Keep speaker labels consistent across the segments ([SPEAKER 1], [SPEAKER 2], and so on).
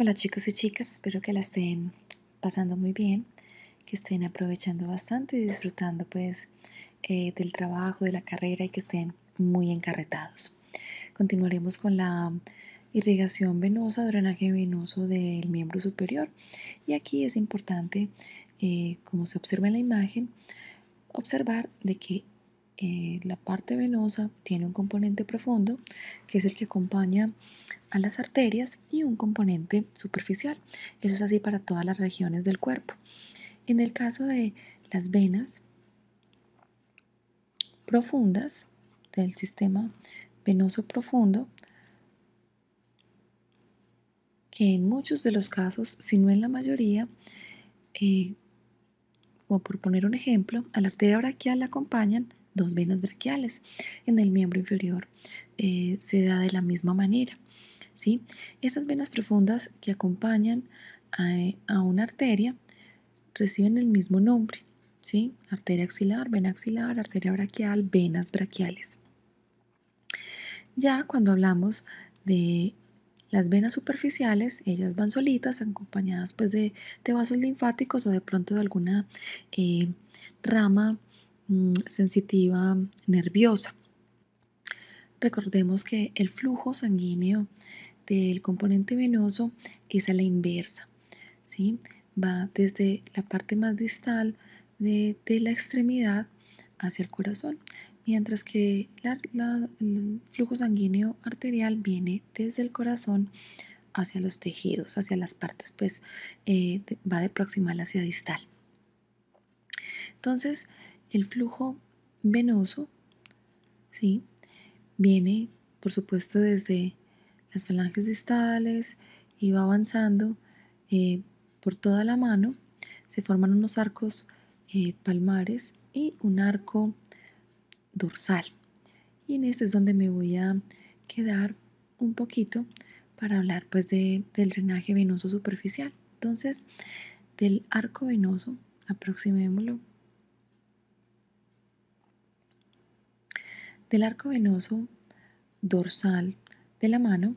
[SPEAKER 1] Hola chicos y chicas, espero que la estén pasando muy bien, que estén aprovechando bastante y disfrutando pues eh, del trabajo, de la carrera y que estén muy encarretados. Continuaremos con la irrigación venosa, drenaje venoso del miembro superior y aquí es importante, eh, como se observa en la imagen, observar de que eh, la parte venosa tiene un componente profundo, que es el que acompaña a las arterias, y un componente superficial. Eso es así para todas las regiones del cuerpo. En el caso de las venas profundas, del sistema venoso profundo, que en muchos de los casos, si no en la mayoría, o eh, como por poner un ejemplo, a la arteria brachial la acompañan dos venas braquiales en el miembro inferior eh, se da de la misma manera ¿sí? esas venas profundas que acompañan a, una arteria reciben el mismo nombre ¿sí? arteria axilar vena axilar arteria braquial venas braquiales ya cuando hablamos de las venas superficiales, ellas van solitas, acompañadas pues de, vasos linfáticos o de pronto de alguna eh, rama Mm, sensitiva nerviosa. Recordemos que el flujo sanguíneo del componente venoso es a la inversa. ¿sí? Va desde la parte más distal de, la extremidad hacia el corazón, mientras que el flujo sanguíneo arterial viene desde el corazón hacia los tejidos, hacia las partes, pues eh, va de proximal hacia distal. Entonces, el flujo venoso ¿sí? viene, por supuesto, desde las falanges distales y va avanzando eh, por toda la mano. Se forman unos arcos eh, palmares y un arco dorsal. Y en este es donde me voy a quedar un poquito para hablar pues del drenaje venoso superficial. Entonces, del arco venoso, aproximémoslo del arco venoso dorsal de la mano,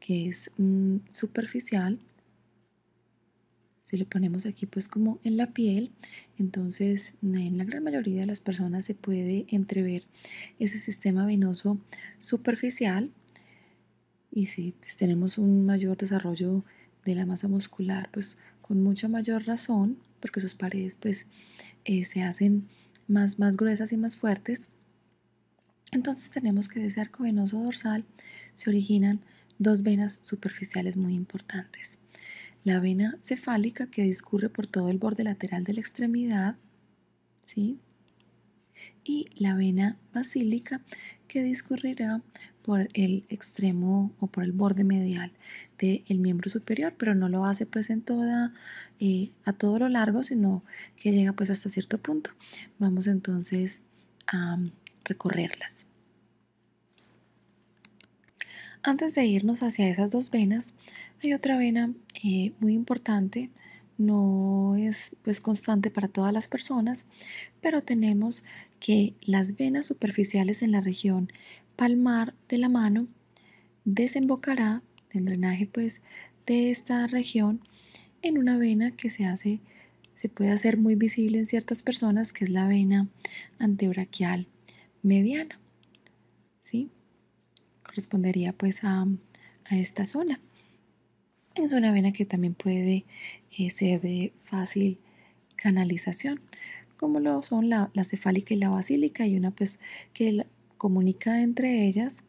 [SPEAKER 1] que es mm, superficial. Si lo ponemos aquí pues como en la piel, entonces en la gran mayoría de las personas se puede entrever ese sistema venoso superficial y si pues, tenemos un mayor desarrollo de la masa muscular, pues con mucha mayor razón, porque sus paredes pues eh, se hacen más, más gruesas y más fuertes, entonces tenemos que de ese arco venoso dorsal se originan dos venas superficiales muy importantes. La vena cefálica que discurre por todo el borde lateral de la extremidad ¿sí? y la vena basílica que discurrirá por el extremo o por el borde medial del miembro superior, pero no lo hace pues en toda, eh, a todo lo largo, sino que llega pues hasta cierto punto. Vamos entonces a recorrerlas. Antes de irnos hacia esas dos venas, hay otra vena eh, muy importante, no es pues, constante para todas las personas, pero tenemos que las venas superficiales en la región palmar de la mano desembocará el drenaje pues, de esta región en una vena que se hace se puede hacer muy visible en ciertas personas que es la vena antebraquial mediana. ¿sí? Correspondería pues a, esta zona. Es una vena que también puede eh, ser de fácil canalización, como lo son la, cefálica y la basílica, y una pues que comunica entre ellas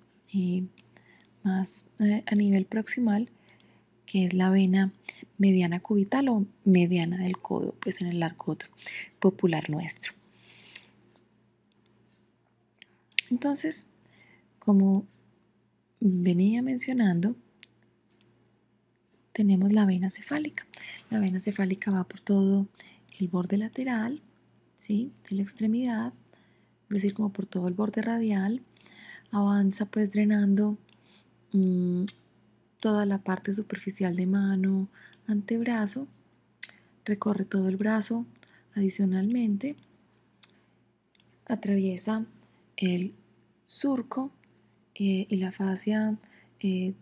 [SPEAKER 1] más eh, a nivel proximal, que es la vena mediana cubital o mediana del codo, pues en el arco popular nuestro. Entonces, como venía mencionando, tenemos la vena cefálica. La vena cefálica va por todo el borde lateral, ¿sí? De la extremidad, es decir, como por todo el borde radial. Avanza pues drenando mm, toda la parte superficial de mano, antebrazo. Recorre todo el brazo adicionalmente. Atraviesa el surco eh, y la fascia eh,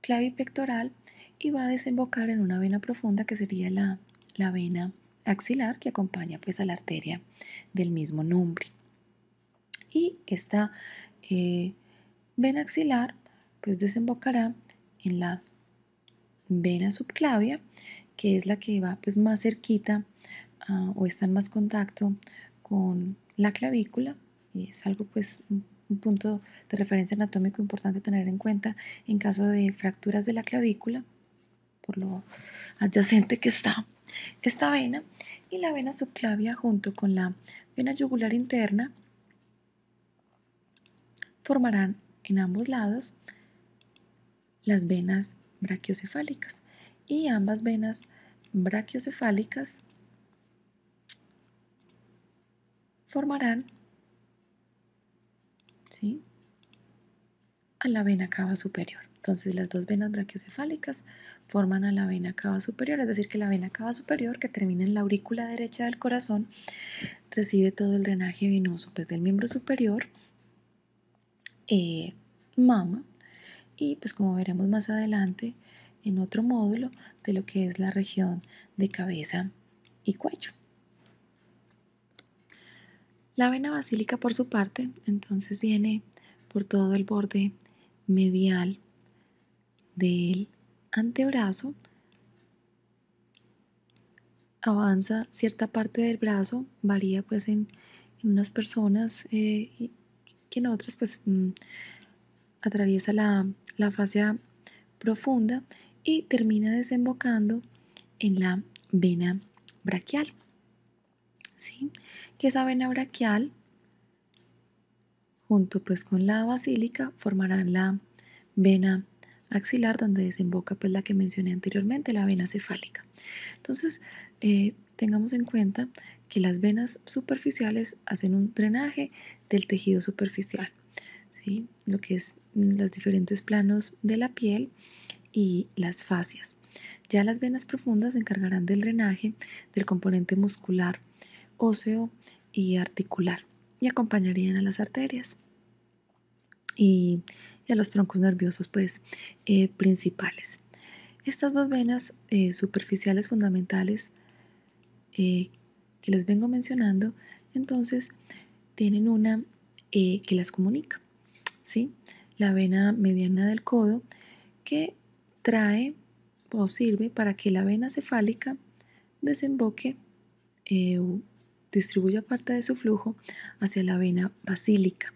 [SPEAKER 1] clavipectoral y va a desembocar en una vena profunda que sería la, la vena axilar que acompaña pues a la arteria del mismo nombre. Y esta eh, vena axilar pues desembocará en la vena subclavia que es la que va pues más cerquita ah, o está en más contacto con la clavícula y es algo pues un punto de referencia anatómico importante tener en cuenta en caso de fracturas de la clavícula, por lo adyacente que está esta vena, y la vena subclavia junto con la vena yugular interna formarán en ambos lados las venas brachiocefálicas y ambas venas brachiocefálicas formarán a la vena cava superior. Entonces las dos venas brachiocefálicas forman a la vena cava superior, es decir, que la vena cava superior que termina en la aurícula derecha del corazón recibe todo el drenaje venoso pues, del miembro superior, eh, mama y pues como veremos más adelante en otro módulo de lo que es la región de cabeza y cuello. La vena basílica por su parte, entonces viene por todo el borde medial del antebrazo, avanza cierta parte del brazo, varía pues en, unas personas eh, que en otras pues mm, atraviesa la, la fascia profunda y termina desembocando en la vena braquial que esa vena braquial junto pues con la basílica formarán la vena axilar donde desemboca pues la que mencioné anteriormente, la vena cefálica. Entonces eh, tengamos en cuenta que las venas superficiales hacen un drenaje del tejido superficial, lo que es mm, los diferentes planos de la piel y las fascias. Ya las venas profundas se encargarán del drenaje del componente muscular óseo y articular y acompañarían a las arterias y, a los troncos nerviosos pues eh, principales. Estas dos venas eh, superficiales fundamentales eh, que les vengo mencionando entonces tienen una que las comunica, ¿sí? la vena mediana del codo que trae o sirve para que la vena cefálica desemboque distribuye parte de su flujo hacia la vena basílica.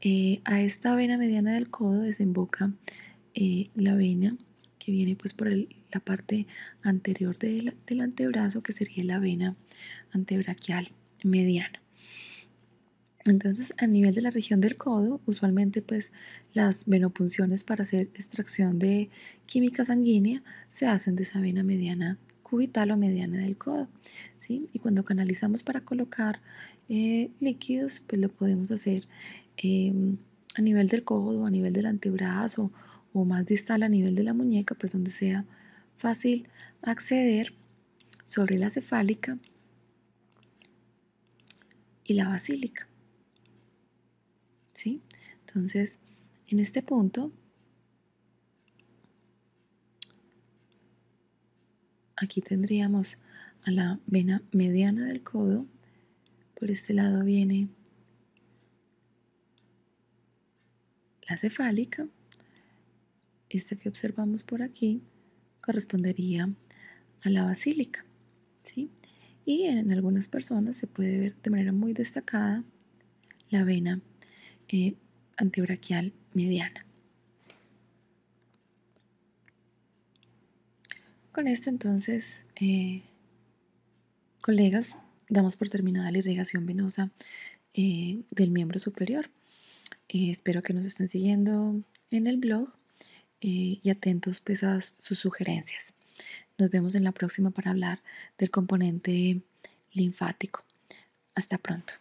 [SPEAKER 1] Eh, a esta vena mediana del codo desemboca eh, la vena que viene pues por la parte anterior del, antebrazo que sería la vena antebraquial mediana. Entonces, a nivel de la región del codo, usualmente pues las venopunciones para hacer extracción de química sanguínea se hacen de esa vena mediana cubital o mediana del codo. ¿sí? Y cuando canalizamos para colocar eh, líquidos, pues lo podemos hacer em, a nivel del codo, a nivel del antebrazo o más distal a nivel de la muñeca, pues donde sea fácil acceder sobre la cefálica y la basílica. ¿sí? Entonces, en este punto aquí tendríamos a la vena mediana del codo, por este lado viene la cefálica, esta que observamos por aquí correspondería a la basílica, ¿sí? y en algunas personas se puede ver de manera muy destacada la vena eh, antebraquial mediana. con esto entonces, eh, colegas, damos por terminada la irrigación venosa eh, del miembro superior. Eh, espero que nos estén siguiendo en el blog y atentos pues, a sus sugerencias. Nos vemos en la próxima para hablar del componente linfático. Hasta pronto.